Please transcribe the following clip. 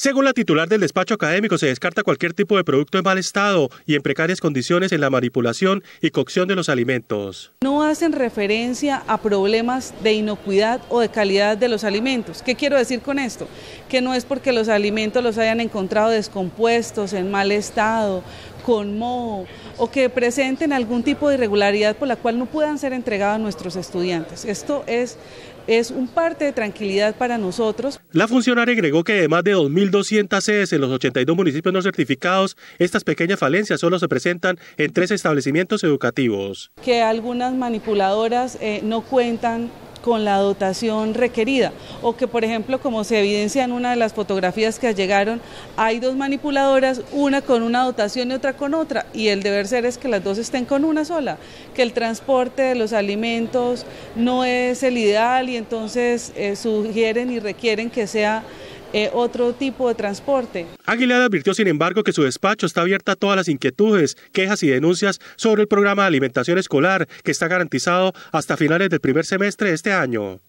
Según la titular del despacho académico, se descarta cualquier tipo de producto en mal estado y en precarias condiciones en la manipulación y cocción de los alimentos. No hacen referencia a problemas de inocuidad o de calidad de los alimentos. ¿Qué quiero decir con esto? Que no es porque los alimentos los hayan encontrado descompuestos, en mal estado, con moho o que presenten algún tipo de irregularidad por la cual no puedan ser entregados a nuestros estudiantes. Esto es es un parte de tranquilidad para nosotros. La funcionaria agregó que de más de 2.200 sedes en los 82 municipios no certificados, estas pequeñas falencias solo se presentan en tres establecimientos educativos. Que algunas manipuladoras eh, no cuentan con la dotación requerida o que por ejemplo como se evidencia en una de las fotografías que llegaron hay dos manipuladoras una con una dotación y otra con otra y el deber ser es que las dos estén con una sola que el transporte de los alimentos no es el ideal y entonces eh, sugieren y requieren que sea eh, otro tipo de transporte. Aguilar advirtió, sin embargo, que su despacho está abierto a todas las inquietudes, quejas y denuncias sobre el programa de alimentación escolar que está garantizado hasta finales del primer semestre de este año.